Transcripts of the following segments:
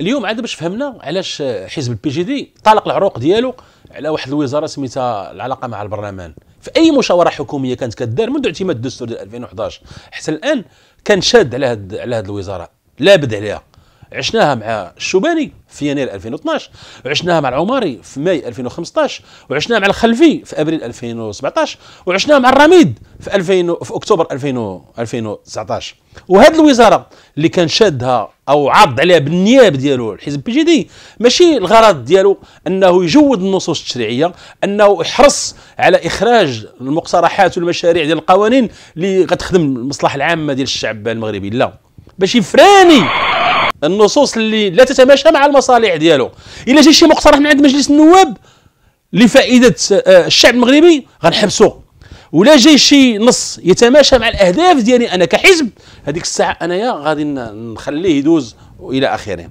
اليوم عاد باش فهمنا علاش حزب البي جي دي طلق العروق ديالو على واحد الوزاره سميتها العلاقه مع البرلمان في اي مشاوره حكوميه كانت كدار منذ اعتماد الدستور ديال 2011 حتى الان كان شاد على هاد على هاد الوزاره لابد عليها عشناها مع الشوباني في يناير 2012 وعشناها مع العماري في ماي 2015 وعشناها مع الخلفي في ابريل 2017 وعشناها مع الرميد في 2000 في اكتوبر 2019 وهذه الوزاره اللي كان شادها او عض عليها بالنياب ديالو الحزب بي جي دي ماشي الغرض ديالو انه يجود النصوص التشريعيه انه يحرص على اخراج المقترحات والمشاريع ديال القوانين اللي غتخدم المصلحه العامه ديال الشعب المغربي لا باش يفراني النصوص اللي لا تتماشى مع المصالح ديالو الا جا شي مقترح من عند مجلس النواب لفائده آه، الشعب المغربي غنحبسو ولا جا شي نص يتماشى مع الاهداف ديالي انا كحزب هذيك الساعه انايا غادي نخليه يدوز والى اخره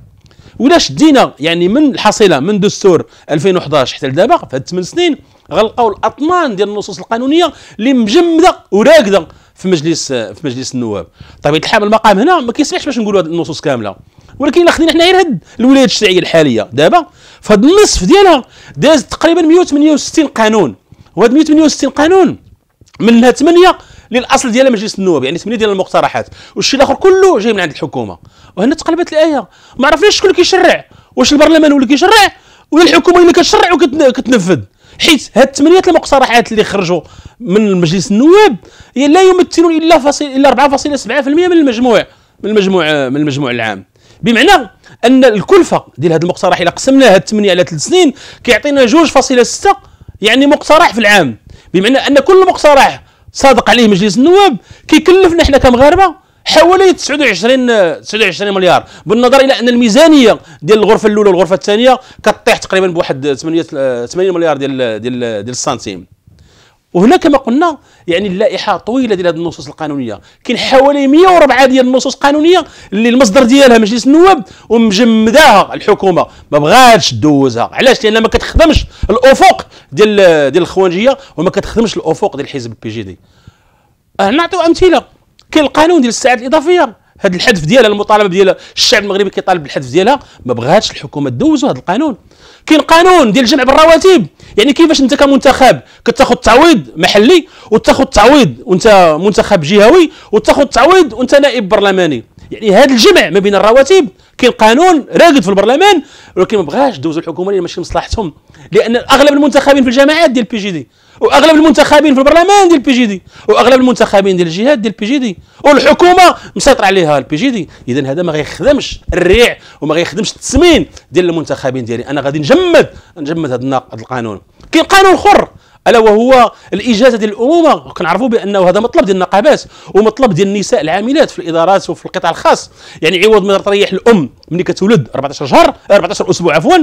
ولا شدينا يعني من الحصيله من دستور 2011 حتى لدابا في هاد الثمان سنين غنلقاو الاطنان ديال النصوص القانونيه اللي مجمده وراكده في مجلس آه، في مجلس النواب طبيعه الحال المقام هنا ما كيسمحش باش نقولوا هاد النصوص كامله ولكن الا خدينا حنا غير هاد الولايات الشرعيه الحاليه دابا فهاد النصف ديالها داز تقريبا 168 قانون وهاد 168 قانون منها 8 للاصل ديال مجلس النواب يعني 8 ديال المقترحات والشيء الاخر كله جاي من عند الحكومه وهنا تقلبت الايه ما عرفناش شكون اللي كيشرع واش البرلمان هو اللي كيشرع ولا الحكومه اللي كتشرع وكتنفذ حيت هاد ثمانيه المقترحات اللي خرجوا من مجلس النواب هي لا يمثلون الا فاصل الا 4.7% من المجموع من المجموع من المجموع العام بمعنى ان الكلفه ديال هذا المقترح الا قسمناها 8 على 3 سنين كيعطينا 2.6 يعني مقترح في العام بمعنى ان كل مقترح صادق عليه مجلس النواب كيكلفنا حنا كمغاربه حوالي 29 29 مليار بالنظر الى ان الميزانيه ديال الغرفه الاولى والغرفه الثانيه كطيح تقريبا بواحد 8 80 مليار ديال ديال ديال السنتيم وهنا كما قلنا يعني اللائحه طويله ديال هذه النصوص القانونيه كاين حوالي 104 ديال النصوص القانونيه اللي المصدر ديالها مجلس النواب ومجمداها الحكومه ما بغاتش دوزها علاش لان ما كتخدمش الافق ديال ديال الخوانجيه وما كتخدمش الافق ديال حزب البي جي دي أه، نعطيو امثله كاين القانون ديال الساعات الاضافيه هذا الحذف ديالها المطالبه ديال الشعب المغربي كيطالب بالحذف ديالها ما بغاتش الحكومه دوزو هذا القانون كاين قانون ديال الجمع بالرواتب يعني كيفاش انت كمنتخب كتاخذ تعويض محلي وتاخذ تعويض وانت منتخب جهوي وتاخذ تعويض وانت نائب برلماني يعني هذا الجمع ما بين الرواتب كاين قانون راقد في البرلمان ولكن ما بغاش دوز الحكومه اللي ماشي لمصلحتهم لان اغلب المنتخبين في الجماعات ديال بي جي دي واغلب المنتخبين في البرلمان ديال بي جي دي واغلب المنتخبين ديال الجهات ديال بي جي دي والحكومه مسيطر عليها البي جي دي اذا هذا ما غيخدمش الريع وما غيخدمش التسمين ديال المنتخبين ديالي انا غادي نجمد نجمد هذا القانون كاين قانون اخر الا وهو الاجازه ديال الامومه كنعرفوا بانه هذا مطلب ديال النقابات ومطلب ديال النساء العاملات في الادارات وفي القطاع الخاص يعني عوض ما تريح الام ملي كتولد 14 شهر 14 اسبوع عفوا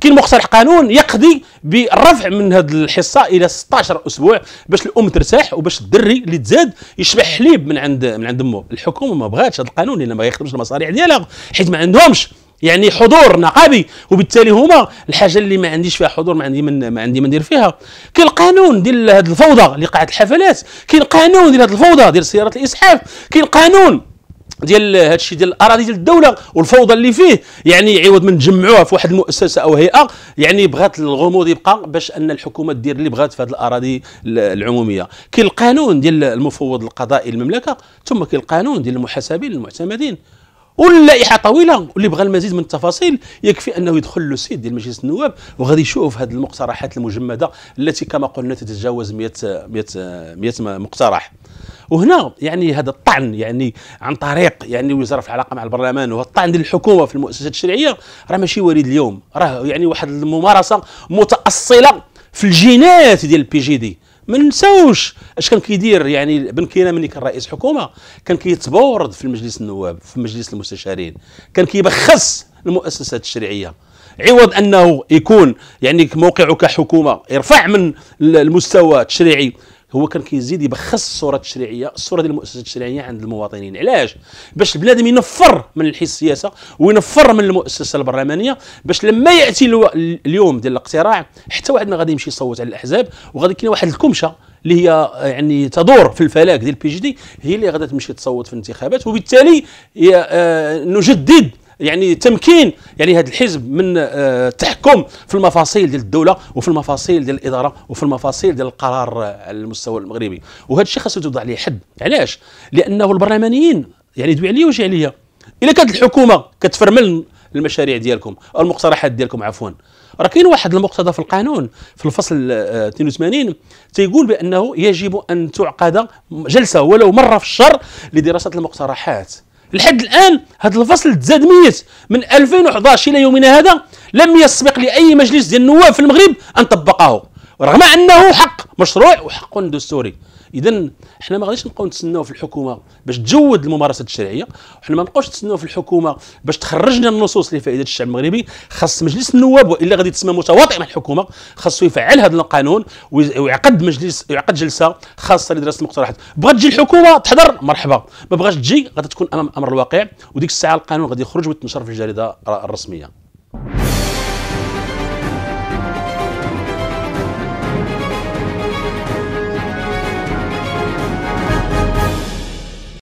كاين مقترح قانون يقضي بالرفع من هذه الحصه الى 16 اسبوع باش الام ترتاح وباش الدري اللي تزاد يشبع حليب من عند من عند امه الحكومه ما بغاتش هذا القانون لان ما يخدمش المصاريع ديالها حيت ما عندهمش يعني حضور نقابي وبالتالي هما الحاجه اللي ما عنديش فيها حضور ما عندي من ما عندي ما ندير فيها كاين القانون ديال هذه الفوضى اللي قاعد الحفلات كاين قانون ديال هذه الفوضى ديال سيارات الاسعاف كاين قانون ديال هادشي ديال الاراضي ديال الدوله والفوضى اللي فيه يعني عوض من نجمعوها في واحد المؤسسه او هيئه يعني بغات الغموض يبقى باش ان الحكومه دير اللي بغات في هذه الاراضي العموميه كاين القانون ديال المفوض القضائي للمملكه ثم كاين القانون ديال المحاسبين المعتمدين واللائحه طويله واللي بغى المزيد من التفاصيل يكفي انه يدخل لو سيت ديال مجلس النواب وغادي يشوف هذه المقترحات المجمده التي كما قلنا تتجاوز 100 100 100 مقترح وهنا يعني هذا الطعن يعني عن طريق يعني وزاره في العلاقه مع البرلمان والطعن الطعن ديال الحكومه في المؤسسات الشرعيه راه ماشي وليد اليوم راه يعني واحد الممارسه متاصله في الجينات ديال البي جي دي ما نساوش اش كان كيدير يعني بن كينا ملي كان رئيس حكومه كان كيتبورد في المجلس النواب في مجلس المستشارين كان كيبخس المؤسسات التشريعيه عوض انه يكون يعني موقعه كحكومه يرفع من المستوى التشريعي هو كان كيزيد يبخس الصوره التشريعيه الصوره ديال المؤسسه التشريعيه عند المواطنين علاش باش البنادم ينفر من الحس السياسه وينفر من المؤسسه البرلمانيه باش لما ياتي اليوم ديال الاقتراع حتى واحد ما غادي يمشي يصوت على الاحزاب وغادي كاين واحد الكمشه اللي هي يعني تدور في الفلاك ديال بي جي دي هي اللي غادي تمشي تصوت في الانتخابات وبالتالي آه، نجدد يعني تمكين يعني هذا الحزب من التحكم آه، في المفاصيل ديال الدوله وفي المفاصيل ديال الاداره وفي المفاصيل ديال القرار آه، على المستوى المغربي وهذا الشيء خاصو توضع عليه حد علاش لانه البرلمانيين يعني دوي عليا وجه عليا الا كانت الحكومه كتفرمل المشاريع ديالكم او المقترحات ديالكم عفوا راه كاين واحد المقتضى في القانون في الفصل 82 آه، تيقول بانه يجب ان تعقد جلسه ولو مره في الشهر لدراسه المقترحات لحد الان هذا الفصل تزاد ميت من 2011 الى يومنا هذا لم يسبق لاي مجلس ديال النواب في المغرب ان طبقه رغم انه حق مشروع وحق دستوري اذا حنا ما غاديش نبقاو نتسناو في الحكومه باش تجود الممارسه التشريعيه وحنا ما نبقاوش نتسناو في الحكومه باش تخرجنا النصوص لفائده الشعب المغربي خاص مجلس النواب والا غادي تسمى متواطئ مع الحكومه خاصو يفعل هذا القانون ويعقد مجلس يعقد جلسه خاصه لدراسه المقترحات بغات تجي الحكومه تحضر مرحبا ما بغاش تجي غادي تكون امام امر الواقع وديك الساعه القانون غادي يخرج ويتنشر في الجريده الرسميه